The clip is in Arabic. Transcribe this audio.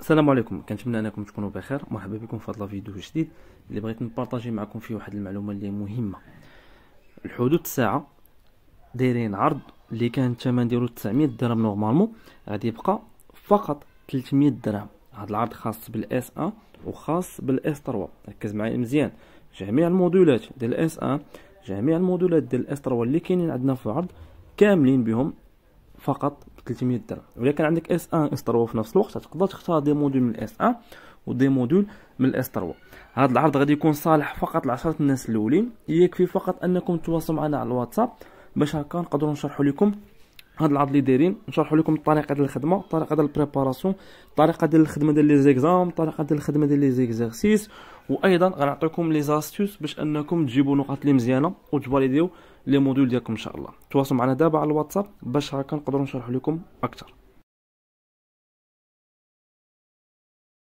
السلام عليكم كنتمنى انكم تكونوا بخير مرحبا بكم في هذا الفيديو جديد اللي بغيت نبارطاجي معكم فيه واحد المعلومه اللي مهمه الحدود الساعه دايرين عرض اللي كان الثمن ديالو 900 درهم نورمالمون غادي يبقى فقط 300 درهم هذا العرض خاص بالاس 1 إيه وخاص بالاس 3 ركز معايا مزيان جميع الموديلات ديال الاس 1 إيه، جميع الموديلات ديال الاس 3 اللي كاينين عندنا في العرض كاملين بهم فقط ب 300 درهم ولكن عندك اس 1 اس 3 في نفس الوقت تقدر تختار دي موديل من الاس 1 ودي موديل من الاس 3 هذا العرض غادي يكون صالح فقط لعشرة الناس الاولين يكفي فقط انكم تواصلوا معنا على الواتساب باش هكا نقدروا نشرحوا لكم هاد العرض اللي دايرين نشرحوا لكم الطريقه ديال الخدمه الطريقه ديال البريباراسيون الطريقه ديال الخدمه ديال لي زيكزام الطريقه ديال الخدمه ديال لي زيكزارسيس وايضا غنعطيكم لي زاستيوس باش انكم تجيبوا نقط لي مزيانه وتفاليديو لي موديول ديالكم ان شاء الله تواصلوا معنا دابا على الواتساب باش هكا نقدروا نشرح لكم اكثر